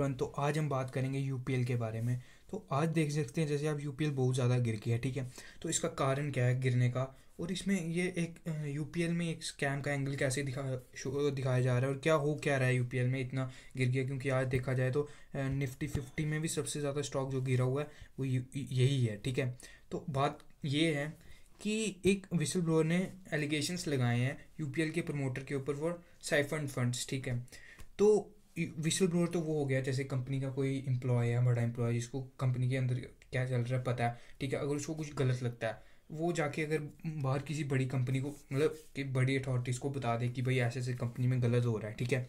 everyone तो आज हम बात करेंगे यूपीएल के बारे में तो आज देख सकते हैं जैसे आप यूपीएल बहुत ज़्यादा गिर गया है ठीक है तो इसका कारण क्या है गिरने का और इसमें ये एक यूपीएल में एक स्कैम का एंगल कैसे दिखा दिखाया जा रहा है और क्या हो क्या रहा है यूपीएल में इतना गिर गया क्योंकि आज देखा जाए तो निफ्टी फिफ्टी में भी सबसे ज़्यादा स्टॉक जो गिरा हुआ है वो यही है ठीक है तो बात ये है कि एक विसल ब्लोअर ने एलिगेशंस लगाए हैं यूपीएल के प्रमोटर के ऊपर फॉर साइफंड फंड्स ठीक है तो विश्व ब्लोअर तो वो हो गया जैसे कंपनी का कोई एम्प्लॉय है बड़ा एम्प्लॉय जिसको कंपनी के अंदर क्या चल रहा है पता है ठीक है अगर उसको कुछ गलत लगता है वो जाके अगर बाहर किसी बड़ी कंपनी को मतलब कि बड़ी अथॉरिटीज़ को बता दे कि भाई ऐसे ऐसे कंपनी में गलत हो रहा है ठीक है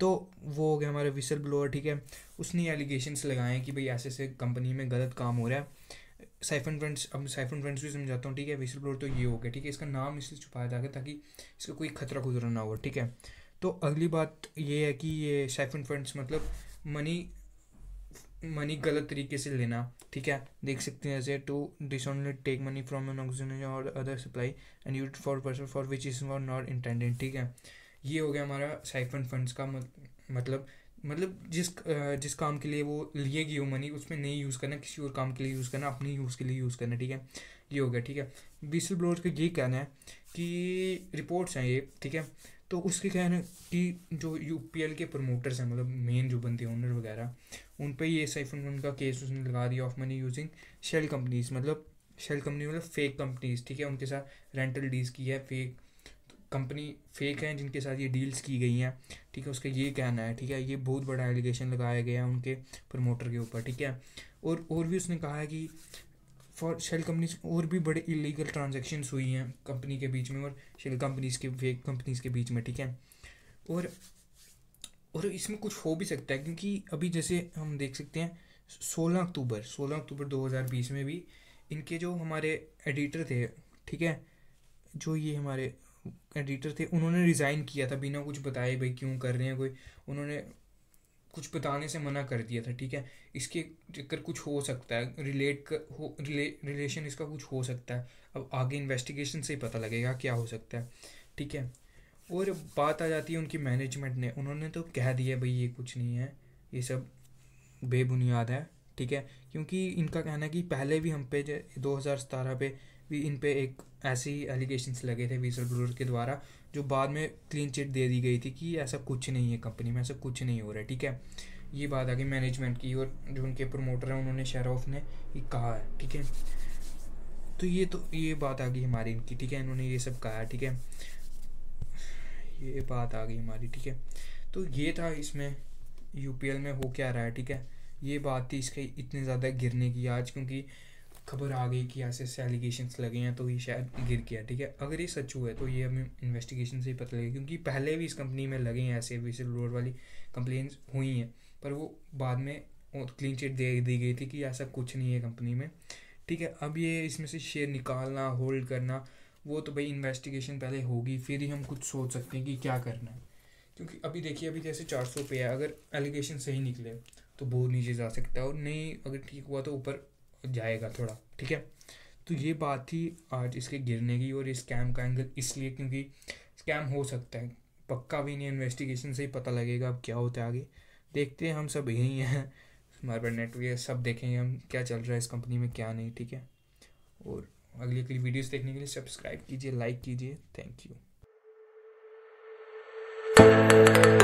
तो वो हो गया हमारा विसल ब्लोअर ठीक है उसने एलिगेशंस लगाए कि भाई ऐसे ऐसे कंपनी में गलत काम हो रहा है साइफन फ्रेंड्स अब साइफन फ्रेंड्स भी समझाता हूँ ठीक है विसल ब्लोअर तो ये हो गया ठीक है इसका नाम इसलिए छुपाया जाएगा ताकि इसका कोई खतरा गुजरा ना हो ठीक है तो अगली बात ये है कि ये साइफन फंड्स मतलब मनी मनी गलत तरीके से लेना ठीक है देख सकते हैं जैसे to dishonestly take money from an oxygen और other supply and use for person for which is for not intended ठीक है ये हो गया हमारा साइफन फंड्स का मतलब मतलब जिस जिस काम के लिए वो लिए गई हो मनी उसमें नहीं यूज़ करना किसी और काम के लिए यूज़ करना अपने यूज़ के लिए यूज़ करना ठीक है ये हो गया ठीक है बिसल ब्लोअर्स का ये कहना है कि रिपोर्ट्स हैं ये ठीक है तो उसके कहने कि जो यू पी एल के प्रमोटर्स हैं मतलब मेन जो बनते हैं ओनर वगैरह उन पर ये साइफन वन का केस उसने लगा दिया of money using shell companies मतलब शेल कंपनी मतलब फेक कंपनीज ठीक है उनके साथ रेंटल डील्स की है फेक कंपनी फेक हैं जिनके साथ ये डील्स की गई हैं ठीक है उसका ये कहना है ठीक है ये बहुत बड़ा एलिगेशन लगाया गया है उनके प्रमोटर के ऊपर ठीक है और और भी उसने कहा है कि फॉर शेल कंपनीज और भी बड़े इलीगल ट्रांजेक्शन्स हुई हैं कंपनी के बीच में और शेल कंपनीज के फेक कंपनीज के बीच में ठीक है और और इसमें कुछ हो भी सकता है क्योंकि अभी जैसे हम देख सकते हैं सोलह अक्टूबर सोलह अक्टूबर 2020 में भी इनके जो हमारे एडिटर थे ठीक है जो ये हमारे एडिटर थे उन्होंने रिज़ाइन किया था बिना कुछ बताए भाई क्यों कर रहे हैं कोई उन्होंने कुछ बताने से मना कर दिया था ठीक है इसके चक्कर कुछ हो सकता है रिलेट कर, हो रिले रिलेशन इसका कुछ हो सकता है अब आगे इन्वेस्टिगेशन से ही पता लगेगा क्या हो सकता है ठीक है और बात आ जाती है उनकी मैनेजमेंट ने उन्होंने तो कह दिया भाई ये कुछ नहीं है ये सब बेबुनियाद है ठीक है क्योंकि इनका कहना है कि पहले भी हम पे दो हज़ार सतारह पे भी इन पे एक ऐसी एलिगेशन लगे थे वीसल ब्रूर के द्वारा जो बाद में क्लीन चिट दे दी गई थी कि ऐसा कुछ नहीं है कंपनी में ऐसा कुछ नहीं हो रहा है ठीक है ये बात आ गई मैनेजमेंट की और जो उनके प्रमोटर हैं उन्होंने शेरॉफ ने कहा है ठीक है तो ये तो ये बात आ गई हमारी इनकी ठीक है इन्होंने ये सब कहा है ठीक है ये बात आ गई हमारी ठीक है तो ये था इसमें यूपीएल में हो क्या रहा है ठीक है ये बात थी इसके इतने ज़्यादा गिरने की आज क्योंकि खबर आ गई कि ऐसे ऐसे एलिगेशन लगे हैं तो ये शायद गिर गया ठीक है अगर ये सच हुआ है तो ये हमें इन्वेस्टिगेशन से ही पता लगेगा क्योंकि पहले भी इस कंपनी में लगे हैं ऐसे विसल रोड वाली कंप्लेंट्स हुई हैं पर वो बाद में क्लीन चिट दे दी गई थी कि ऐसा कुछ नहीं है कंपनी में ठीक है अब ये इसमें से शेयर निकालना होल्ड करना वो तो भाई इन्वेस्टिगेशन पहले होगी फिर ही हम कुछ सोच सकते हैं कि क्या करना है क्योंकि अभी देखिए अभी जैसे चार सौ रुपये है अगर एलिगेशन सही निकले तो बहुत नीचे जा सकता है और नहीं अगर ठीक हुआ तो ऊपर जाएगा थोड़ा ठीक है तो ये बात थी आज इसके गिरने की और स्कैम का एंगल इसलिए क्योंकि स्कैम हो सकता है पक्का भी नहीं इन्वेस्टिगेशन से ही पता लगेगा अब क्या होता है आगे देखते हैं हम सब यही हैं हमारे पास नेट भी है सब देखेंगे हम क्या चल रहा है इस कंपनी में क्या नहीं ठीक है और अगली अगली वीडियोस देखने के लिए सब्सक्राइब कीजिए लाइक कीजिए थैंक यू